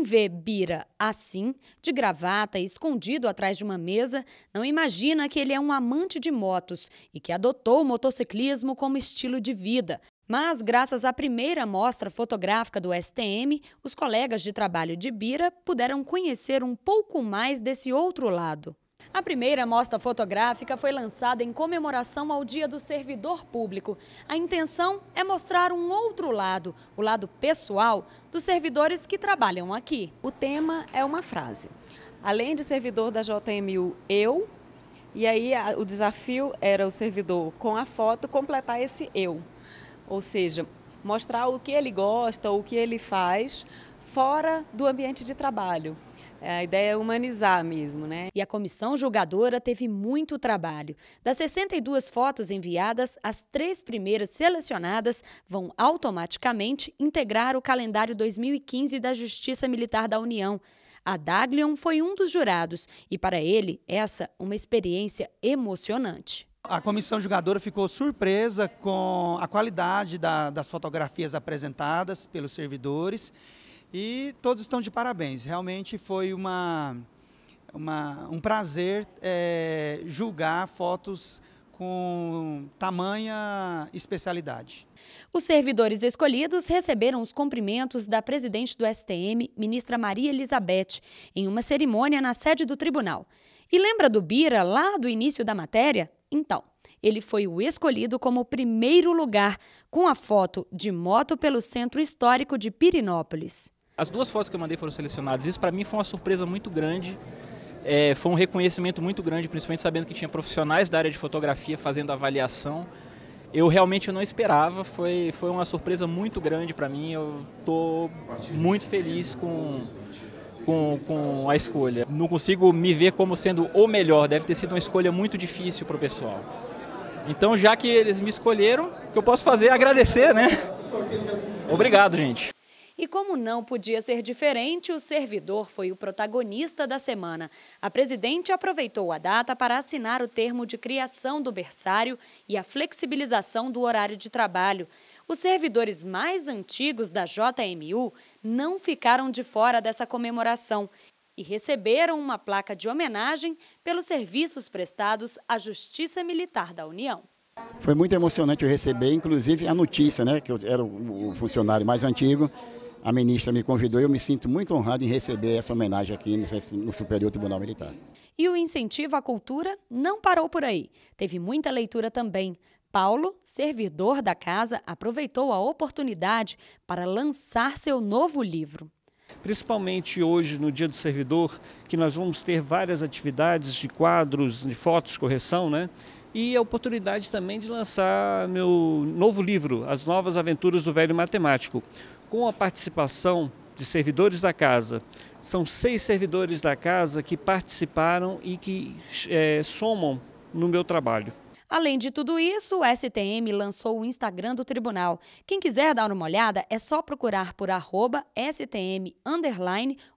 Quem vê Bira assim, de gravata, escondido atrás de uma mesa, não imagina que ele é um amante de motos e que adotou o motociclismo como estilo de vida. Mas, graças à primeira mostra fotográfica do STM, os colegas de trabalho de Bira puderam conhecer um pouco mais desse outro lado. A primeira mostra fotográfica foi lançada em comemoração ao Dia do Servidor Público. A intenção é mostrar um outro lado, o lado pessoal, dos servidores que trabalham aqui. O tema é uma frase. Além de servidor da JMU, eu. E aí o desafio era o servidor, com a foto, completar esse eu. Ou seja, mostrar o que ele gosta, o que ele faz fora do ambiente de trabalho. É, a ideia é humanizar mesmo, né? E a comissão julgadora teve muito trabalho. Das 62 fotos enviadas, as três primeiras selecionadas vão automaticamente integrar o calendário 2015 da Justiça Militar da União. A Daglion foi um dos jurados e, para ele, essa é uma experiência emocionante. A comissão julgadora ficou surpresa com a qualidade da, das fotografias apresentadas pelos servidores e todos estão de parabéns. Realmente foi uma, uma um prazer é, julgar fotos com tamanha especialidade. Os servidores escolhidos receberam os cumprimentos da presidente do STM, ministra Maria Elizabeth, em uma cerimônia na sede do tribunal. E lembra do Bira lá do início da matéria? Então, ele foi o escolhido como primeiro lugar com a foto de moto pelo Centro Histórico de Pirinópolis. As duas fotos que eu mandei foram selecionadas. Isso para mim foi uma surpresa muito grande. É, foi um reconhecimento muito grande, principalmente sabendo que tinha profissionais da área de fotografia fazendo avaliação. Eu realmente não esperava, foi, foi uma surpresa muito grande para mim. Eu estou muito feliz com, com, com a escolha. Não consigo me ver como sendo o melhor, deve ter sido uma escolha muito difícil para o pessoal. Então, já que eles me escolheram, o que eu posso fazer é agradecer, né? Obrigado, gente. E como não podia ser diferente, o servidor foi o protagonista da semana. A presidente aproveitou a data para assinar o termo de criação do berçário e a flexibilização do horário de trabalho. Os servidores mais antigos da JMU não ficaram de fora dessa comemoração e receberam uma placa de homenagem pelos serviços prestados à Justiça Militar da União. Foi muito emocionante eu receber, inclusive, a notícia, né, que eu era o funcionário mais antigo, a ministra me convidou e eu me sinto muito honrado em receber essa homenagem aqui no Superior Tribunal Militar. E o incentivo à cultura não parou por aí. Teve muita leitura também. Paulo, servidor da casa, aproveitou a oportunidade para lançar seu novo livro principalmente hoje no Dia do Servidor, que nós vamos ter várias atividades de quadros, de fotos, correção, né? E a oportunidade também de lançar meu novo livro, As Novas Aventuras do Velho Matemático com a participação de servidores da casa. São seis servidores da casa que participaram e que é, somam no meu trabalho. Além de tudo isso, o STM lançou o Instagram do Tribunal. Quem quiser dar uma olhada, é só procurar por arroba STM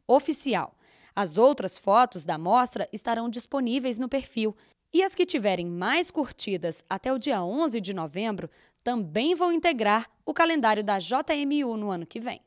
oficial. As outras fotos da mostra estarão disponíveis no perfil. E as que tiverem mais curtidas até o dia 11 de novembro também vão integrar o calendário da JMU no ano que vem.